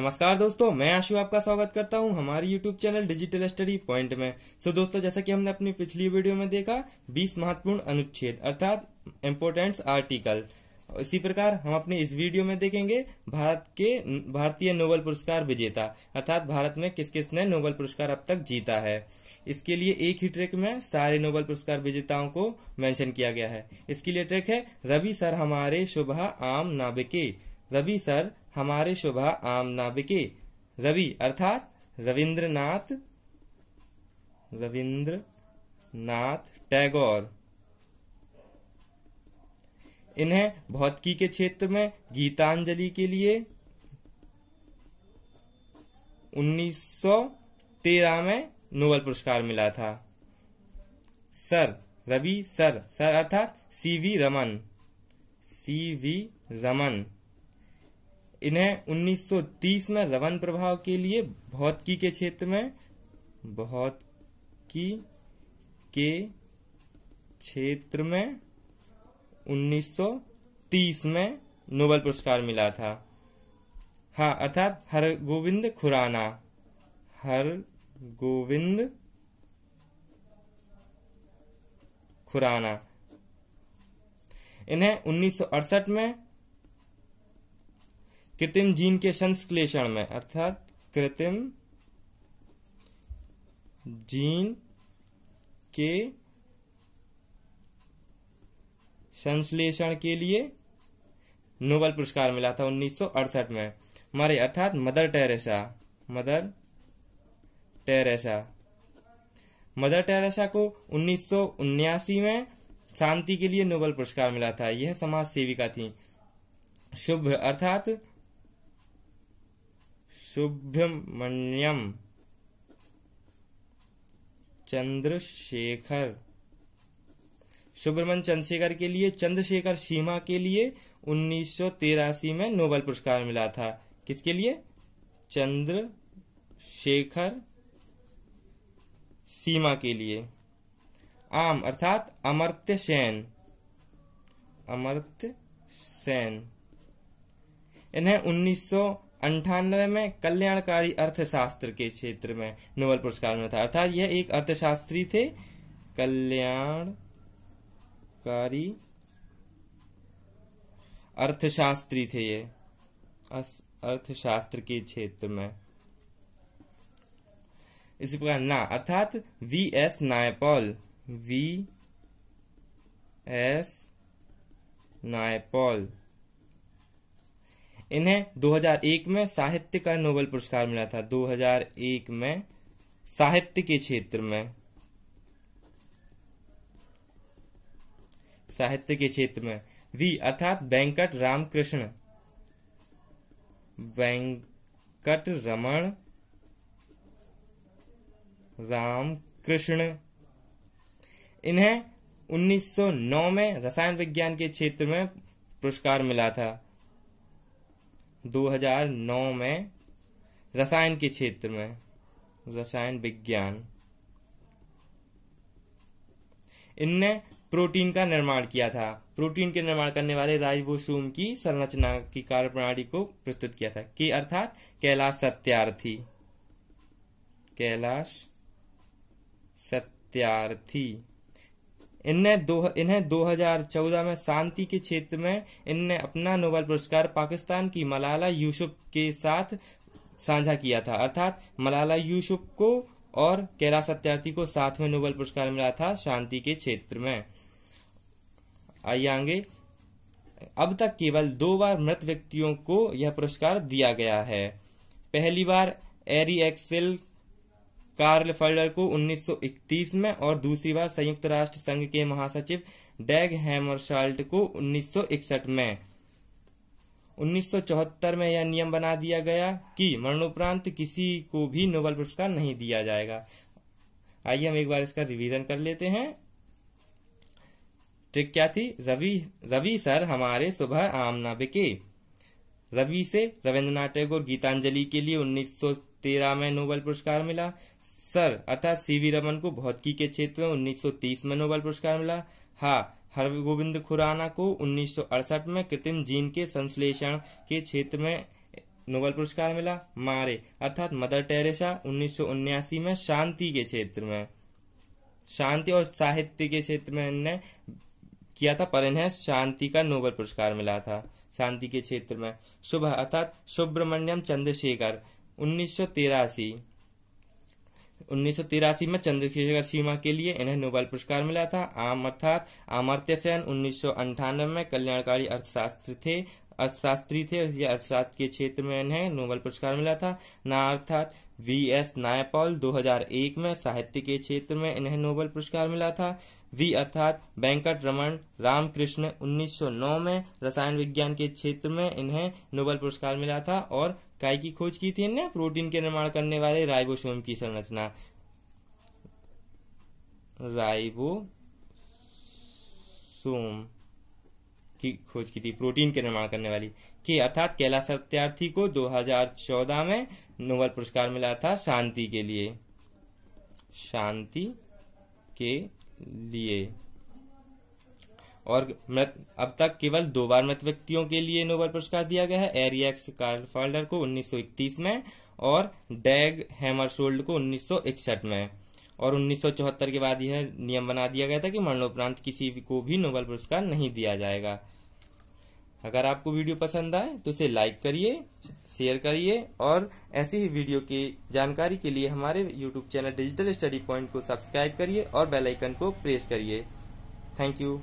नमस्कार दोस्तों मैं आशु आपका स्वागत करता हूं हमारे YouTube channel digital study point में सो so, दोस्तों जैसा कि हमने अपनी पिछली वीडियो में देखा 20 महत्वपूर्ण अनुच्छेद अर्थात इम्पोर्टेंट आर्टिकल इसी प्रकार हम अपने इस वीडियो में देखेंगे भारत के भारतीय नोबल पुरस्कार विजेता अर्थात भारत में किस किस ने नोबल पुरस्कार अब तक जीता है इसके लिए एक ही ट्रिक में सारे नोबल पुरस्कार विजेताओं को मैंशन किया गया है इसके लिए ट्रिक है रवि सर हमारे शुभ आम नाबिके रवि सर हमारे शोभा आम नाबिके रवि अर्थात रविंद्रनाथ नाथ टैगोर इन्हें भौतिकी के क्षेत्र में गीतांजलि के लिए 1913 में नोबेल पुरस्कार मिला था सर रवि सर सर अर्थात C V Raman C V Raman इन्हें 1930 में रवन प्रभाव के लिए भौतिकी के क्षेत्र में भौतिकी के क्षेत्र में 1930 में नोबेल पुरस्कार मिला था हा अर्थात हर गोविंद खुराना हर गोविंद खुराना इन्हें 1968 में कृत्रिम जीन के संश्लेषण में अर्थात कृत्रिम जीन के संश्लेषण के लिए नोबल पुरस्कार मिला था 1968 में मरे अर्थात Mother Teresa Mother Teresa Mother Teresa को उन्नीस में शांति के लिए नोबल पुरस्कार मिला था यह समाज सेविका थी शुभ अर्थात सुब्रमण्यम चंद्रशेखर सुब्रमण्य चंद्रशेखर के लिए चंद्रशेखर सीमा के लिए उन्नीस में नोबेल पुरस्कार मिला था किसके लिए चंद्रशेखर सीमा के लिए आम अर्थात अमर्त्य सेन अमर्त्य सेन इन्हें उन्नीस अंठानवे में कल्याणकारी अर्थशास्त्र के क्षेत्र में नोबेल पुरस्कार मिला था अर्थात यह एक अर्थशास्त्री थे कल्याणकारी अर्थशास्त्री थे ये अर्थशास्त्र के क्षेत्र में इसी प्रकार ना अर्थात V S Naipaul V S Naipaul इन्हें 2001 में साहित्य का नोबेल पुरस्कार मिला था 2001 में साहित्य के क्षेत्र में साहित्य के क्षेत्र में वी अर्थात वेंकट रामकृष्ण वेंकट रमण रामकृष्ण इन्हें 1909 में रसायन विज्ञान के क्षेत्र में पुरस्कार मिला था 2009 में रसायन के क्षेत्र में रसायन विज्ञान इनने प्रोटीन का निर्माण किया था प्रोटीन के निर्माण करने वाले राइबोसोम की संरचना की कार्यप्रणाली को प्रस्तुत किया था के अर्थात कैलाश सत्यार्थी कैलाश सत्यार्थी इन्हें दो इन्हें 2014 में शांति के क्षेत्र में इनने अपना नोबेल पुरस्कार पाकिस्तान की मलाला यूसुफ के साथ साझा किया था अर्थात मलाला यूसुफ को और कैला सत्यार्थी को साथ में नोबेल पुरस्कार मिला था शांति के क्षेत्र में आइए आगे अब तक केवल दो बार मृत व्यक्तियों को यह पुरस्कार दिया गया है पहली बार एरी एक्सेल कार्ल फर्डर को 1931 में और दूसरी बार संयुक्त राष्ट्र संघ के महासचिव डैग हैमरशाल्ट को 1961 में 1974 में यह नियम बना दिया गया कि मरणोपरांत किसी को भी नोबेल पुरस्कार नहीं दिया जाएगा आइए हम एक बार इसका रिवीजन कर लेते हैं ट्रिक क्या थी रवि रवि सर हमारे सुबह आमना बिके रवि से रविन्द्रनाथ टैगोर गीतांजलि के लिए 1913 में नोबेल पुरस्कार मिला सर अर्थात सीवी रमन को भौतिकी के क्षेत्र में 1930 में नोबेल पुरस्कार मिला हा हरगोविंद खुराना को 1968 में कृत्रिम जीन के संश्लेषण के क्षेत्र में नोबेल पुरस्कार मिला मारे अर्थात मदर टेरेसा उन्नीस में शांति के क्षेत्र में शांति और साहित्य के क्षेत्र में इन्हें किया था पर इन्हें शांति का नोबेल पुरस्कार मिला था शांति के क्षेत्र में शुभ अर्थात सुब्रमण्यम चंद्रशेखर उन्नीस उन्नीस में चंद्रशेखर सीमा के लिए इन्हें नोबेल पुरस्कार मिला था आम अर्थात आमर्त्य सेन उन्नीस में कल्याणकारी अर्थशास्त्र थे अर्थशास्त्री थे या अर्थशास्त्र के क्षेत्र में इन्हें नोबेल पुरस्कार मिला था ना अर्थात वी एस नायपॉल 2001 में साहित्य के क्षेत्र में इन्हें नोबेल पुरस्कार मिला था वी अर्थात वेंकट रमन रामकृष्ण 1909 में रसायन विज्ञान के क्षेत्र में इन्हें नोबेल पुरस्कार मिला था और काय की खोज की थी इनने प्रोटीन के निर्माण करने वाले राइबोसोम की संरचना सोम की खोज की थी प्रोटीन के निर्माण करने वाली के अर्थात कैलाश सत्यार्थी को 2014 में नोबेल पुरस्कार मिला था शांति के लिए शांति के लिए और मृत अब तक केवल दो बार मृत व्यक्तियों के लिए नोबेल पुरस्कार दिया गया है एरियक्स कार्लफाल्डर को 1931 में और डैग हैमरशोल्ड को 1961 में और 1974 के बाद यह नियम बना दिया गया था कि मरणोपरांत किसी को भी नोबेल पुरस्कार नहीं दिया जाएगा अगर आपको वीडियो पसंद आए तो इसे लाइक करिए शेयर करिए और ऐसी ही वीडियो की जानकारी के लिए हमारे YouTube channel digital study point को सब्सक्राइब करिए और बेल आइकन को प्रेस करिए थैंक यू